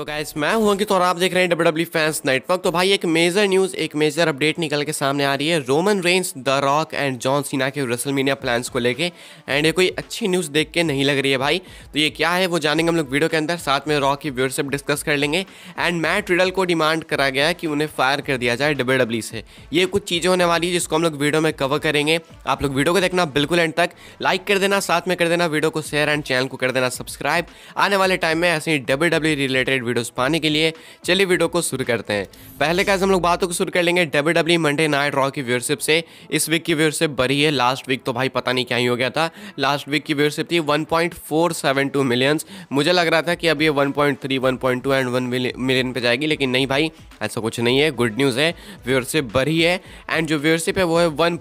तो गाइस मैं हूं कि तो और आप देख रहे हैं डब्ल्यू डब्ल्यू फैंस नेटवर्क तो भाई एक मेजर न्यूज़ एक मेजर अपडेट निकल के सामने आ रही है Roman Reigns the Rock and John Cena के रसलमीनिया प्लान्स को लेके एंड ये कोई अच्छी न्यूज़ देख के नहीं लग रही है भाई तो ये क्या है वो जानेंगे हम लोग वीडियो के अंदर साथ में रॉक की व्यूअरशिप डिस्कस कर लेंगे एंड मैट रिडल को डिमांड करा गया कि उन्हें फायर कर दिया जाए डब्ल्यू डब्ल्यू e से ये कुछ चीज़ें होने वाली है जिसको हम लोग वीडियो में कवर करेंगे आप लोग वीडियो को देखना बिल्कुल एंड तक लाइक कर देना साथ में कर देना वीडियो को शेयर एंड चैनल को कर देना सब्सक्राइब आने वाले टाइम में ऐसे ही डब्ल्यू रिलेटेड वीडियोस पाने के लिए चलिए वीडियो को शुरू करते हैं पहले कैसे हम लोग बातों को शुरू कर लेंगे W W Monday night Raw की व्यवरशिप से इस वीक की व्यवरशिप बढ़ी है लास्ट वीक तो भाई पता नहीं क्या ही हो गया था लास्ट वीक की व्यवरशिप थी वन मिलियंस मुझे लग रहा था कि अब ये one point and one million पर जाएगी लेकिन नहीं भाई ऐसा कुछ नहीं है गुड न्यूज़ है व्यवरशिप बढ़ी है एंड जो व्यवरशिप है वो है वन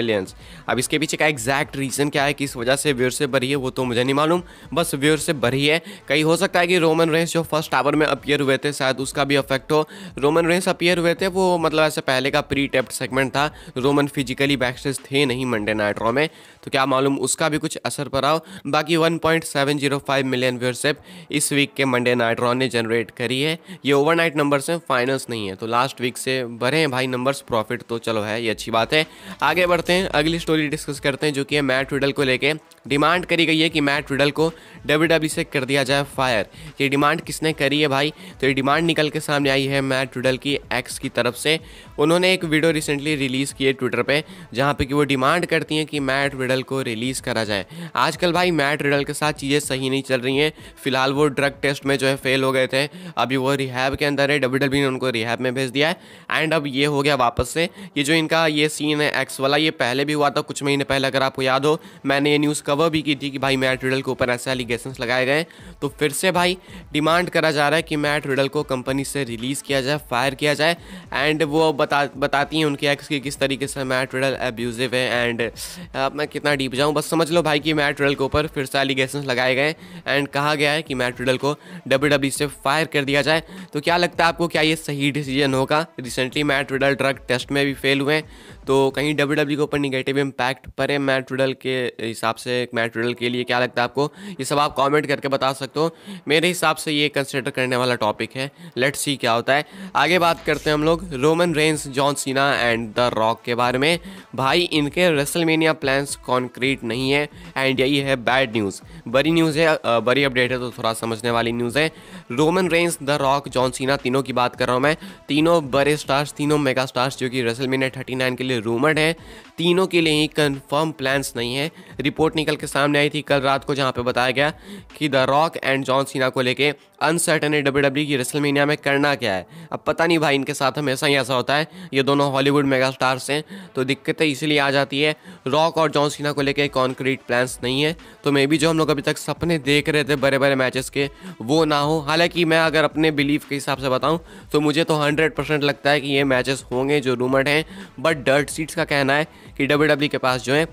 मिलियंस अब इसके पीछे का एग्जैक्ट रीज़न क्या है किस वजह से व्यवरशिप बढ़ी है वो तो मुझे नहीं मालूम बस व्यवरशिप बढ़ी है कहीं हो सकता है कि रोमन रेंस जो फर्स्ट टावर में अपियर हुए थे शायद उसका भी इफेक्ट हो रोमन रेंस अपियर हुए थे वो मतलब ऐसे पहले का प्री टेप्ड सेगमेंट था रोमन फिजिकली बैक्सेस थे नहीं मंडे नाइट्रो में तो क्या मालूम उसका भी कुछ असर पड़ा हो बाकी 1.705 मिलियन व्यूअरशिप इस वीक के मंडे नाइट्रो ने जनरेट करी है ये ओवरनाइट नंबर्स हैं फाइनल्स नहीं है तो लास्ट वीक से बढ़े हैं भाई नंबर्स प्रॉफिट तो चलो है ये अच्छी बात है आगे बढ़ते हैं अगली स्टोरी डिस्कस करते हैं जो कि है मैट रिडल को लेकर डिमांड करी गई है कि मैट रिडल को डब्ल्यू e से कर दिया जाए फायर ये डिमांड किसने करी है भाई तो ये डिमांड निकल के सामने आई है मैट ट्विडल की एक्स की तरफ से उन्होंने एक वीडियो रिसेंटली रिलीज़ की है ट्विटर पर जहाँ पर कि वो डिमांड करती हैं कि मैट रिडल को रिलीज़ करा जाए आजकल भाई मैट रिडल के साथ चीज़ें सही नहीं चल रही हैं फिलहाल वो ड्रग टेस्ट में जो है फेल हो गए थे अभी वो रिहैब के अंदर है डब्ल्यू डब्ल्यू ने उनको रिहैब में भेज दिया है एंड अब ये हो गया वापस से ये जो इनका ये सीन है एक्स वाला ये पहले भी हुआ था कुछ महीने पहले अगर आपको याद हो मैंने ये न्यूज़ कवर भी की थी कि भाई मैट रिडल के ऊपर ऐसे एलिगेशन लगाए गए तो फिर से भाई डिमांड करा जा रहा है कि मैट रिडल को कंपनी से रिलीज़ किया जाए फायर किया जाए एंड वो बता बताती हैं उनके एक्स की किस तरीके से मैट रिडल एब्यूज़िव है एंड अब मैं कितना डीप जाऊँ बस समझ लो भाई कि मैट रिडल के ऊपर फिर से एलिगेशन लगाए गए एंड कहा गया है कि मैट रिडल को डब्ल्यू e से फायर कर दिया जाए तो क्या लगता है आपको क्या ये सही डिसीजन होगा recently Matt Riddle drug test में भी फेल हुए तो कहीं डब्ल्यू डब्ल्यू e के ऊपर निगेटिव इम्पैक्ट पड़े मैट रिडल के हिसाब से मैट रिडल के लिए क्या लगता है आपको ये सब आप कमेंट करके बता सकते हो मेरे हिसाब से ये कंसिडर करने वाला टॉपिक है लेट्स सी क्या होता है आगे बात करते हैं हम लोग Roman Reigns John Cena and the Rock के बारे में भाई इनके रेसलमेनिया प्लान्स कॉन्क्रीट नहीं है एंड यही है बैड न्यूज़ बड़ी न्यूज़ है बड़ी अपडेट है तो थोड़ा समझने वाली न्यूज़ है Roman Reigns the Rock John Cena तीनों की बात कर रहा हूँ मैं तीनों बड़े स्टार्स तीनों मेगा स्टार्स जो कि रेसलमेनिया थर्टी के लिए रूमर्ड है तीनों के लिए ही कन्फर्म प्लान्स नहीं है रिपोर्ट निकल के सामने आई थी कल रात को जहाँ पे बताया गया कि the Rock and John Cena को लेके अनसर्टन है डब्ल्यू डब्ल्यू e की रेसल मीनिया में करना क्या है अब पता नहीं भाई इनके साथ हमेशा ही ऐसा होता है ये दोनों हॉलीवुड मेगा स्टार्स हैं तो दिक्कतें इसीलिए आ जाती है रॉक और जॉन सीना को लेकर कॉन्क्रीट प्लान्स नहीं है तो मे बी जो हम लोग अभी तक सपने देख रहे थे बड़े बड़े मैचेस के वो ना हो हालांकि मैं अगर अपने बिलीफ के हिसाब से बताऊँ तो मुझे तो हंड्रेड लगता है कि ये मैचेस होंगे जो रूमर्ड हैं बट डर्ट सीट्स का कहना है कि डब्ल्यू e के पास जो है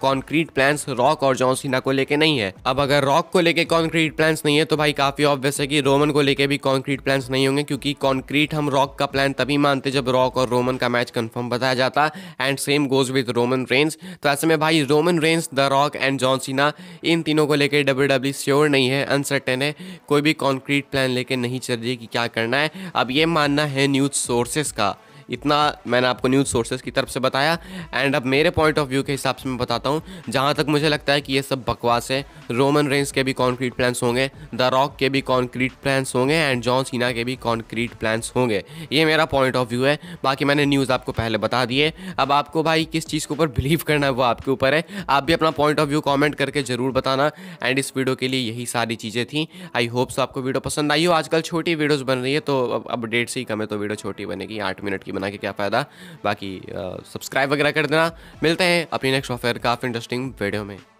कॉन्क्रीट प्लान्स रॉक और जॉन सीना को लेके नहीं है अब अगर रॉक को लेके कॉन्क्रीट प्लान्स नहीं है तो भाई काफी ऑब्वियस है कि रोमन को लेके भी कॉन्क्रीट प्लान्स नहीं होंगे क्योंकि कॉन्क्रीट हम रॉक का प्लान तभी मानते जब रॉक और रोमन का मैच कंफर्म बताया जाता and same goes with Roman Reigns तो ऐसे में भाई Roman Reigns the Rock and John Cena इन तीनों को लेकर डब्ल्यू डब्ल्यू श्योर नहीं है अनसर्टेन है कोई भी कॉन्क्रीट प्लान लेके नहीं चल रही कि क्या करना है अब ये मानना है न्यूज सोर्सेस का इतना मैंने आपको न्यूज़ सोर्सेज की तरफ से बताया एंड अब मेरे पॉइंट ऑफ व्यू के हिसाब से मैं बताता हूँ जहाँ तक मुझे लगता है कि ये सब बकवास है रोमन रेंस के भी कॉन्क्रीट प्लान्स होंगे द रॉक के भी कॉन्क्रीट प्लान्स होंगे एंड जॉन सीना के भी कॉन्क्रीट प्लान्स होंगे ये मेरा पॉइंट ऑफ व्यू है बाकी मैंने न्यूज़ आपको पहले बता दिए अब आपको भाई किस चीज़ के ऊपर बिलीव करना है वो आपके ऊपर है आप भी अपना पॉइंट ऑफ व्यू कॉमेंट करके ज़रूर बताना एंड इस वीडियो के लिए यही सारी चीज़ें थी आई होप्स आपको वीडियो पसंद आई हो आजकल छोटी वीडियोज़ बन रही है तो अपडेट से ही कम है तो वीडियो छोटी बनेगी आठ मिनट की बना के क्या फ़ायदा बाकी सब्सक्राइब वगैरह कर देना मिलते हैं अपनी नेक्स्ट ऑफेयर काफ़ी इंटरेस्टिंग वीडियो में